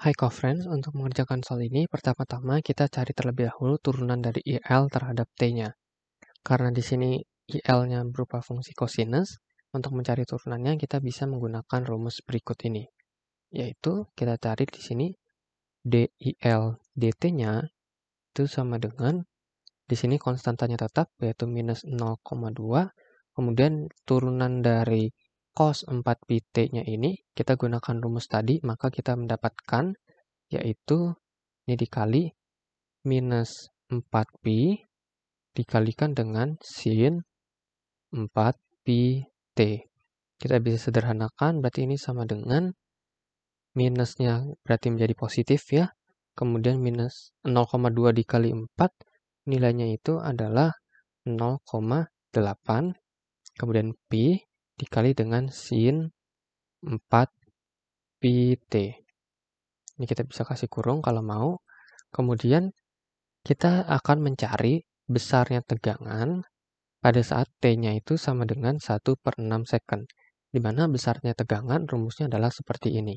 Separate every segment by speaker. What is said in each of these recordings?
Speaker 1: Hai friends, untuk mengerjakan soal ini, pertama-tama kita cari terlebih dahulu turunan dari IL terhadap T-nya. Karena di sini IL-nya berupa fungsi cosinus, untuk mencari turunannya kita bisa menggunakan rumus berikut ini. Yaitu, kita cari di sini DIL DT-nya itu sama dengan, di sini konstantanya tetap, yaitu minus 0,2, kemudian turunan dari cos 4pt-nya ini kita gunakan rumus tadi, maka kita mendapatkan yaitu ini dikali minus 4pi dikalikan dengan sin 4 pi Kita bisa sederhanakan, berarti ini sama dengan minusnya berarti menjadi positif ya. Kemudian minus 0,2 dikali 4, nilainya itu adalah 0,8. Kemudian pi dikali dengan sin 4 t Ini kita bisa kasih kurung kalau mau. Kemudian kita akan mencari besarnya tegangan pada saat T-nya itu sama dengan 1 per 6 second. Di mana besarnya tegangan rumusnya adalah seperti ini.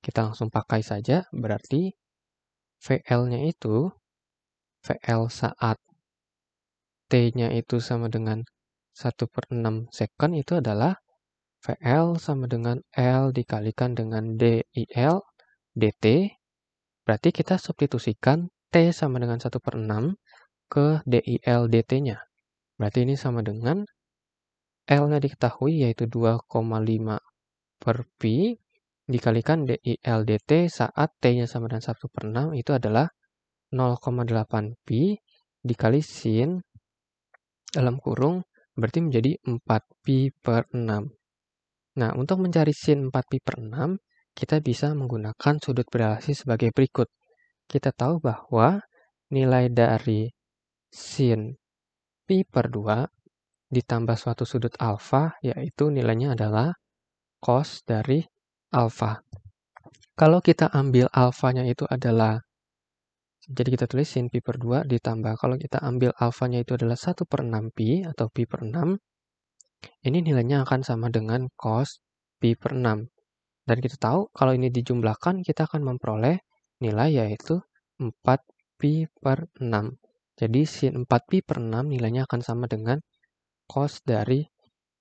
Speaker 1: Kita langsung pakai saja, berarti VL-nya itu, VL saat T-nya itu sama dengan 1 per 6 second itu adalah VL sama dengan L dikalikan dengan DIL DT. Berarti kita substitusikan T sama dengan 1 per 6 ke DIL DT-nya. Berarti ini sama dengan L-nya diketahui yaitu 2,5 per Pi dikalikan DIL DT saat T-nya sama dengan 1 per 6 itu adalah 0,8 Pi dikali sin dalam kurung 0,8 berarti menjadi 4 π per 6. Nah, untuk mencari sin 4 π per 6, kita bisa menggunakan sudut berelasi sebagai berikut. Kita tahu bahwa nilai dari sin pi per 2 ditambah suatu sudut alfa, yaitu nilainya adalah cos dari alfa. Kalau kita ambil alfanya itu adalah jadi kita tulis sin pi per 2 ditambah. Kalau kita ambil alfanya itu adalah 1 per 6 pi atau pi per 6, ini nilainya akan sama dengan cos pi per 6. Dan kita tahu kalau ini dijumlahkan kita akan memperoleh nilai yaitu 4 pi per 6. Jadi sin 4 pi per 6 nilainya akan sama dengan cos dari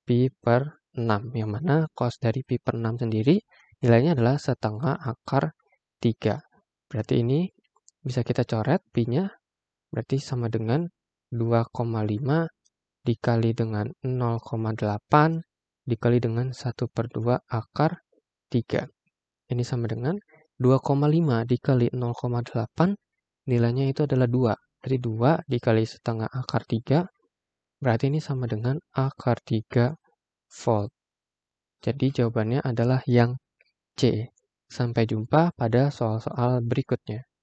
Speaker 1: pi per 6. Yang mana cos dari pi per 6 sendiri nilainya adalah setengah akar 3. Berarti ini bisa kita coret pi-nya berarti sama dengan 2,5 dikali dengan 0,8 dikali dengan 1 per 2 akar 3. Ini sama dengan 2,5 dikali 0,8 nilainya itu adalah 2. Jadi 2 dikali setengah akar 3 berarti ini sama dengan akar 3 volt. Jadi jawabannya adalah yang C. Sampai jumpa pada soal-soal berikutnya.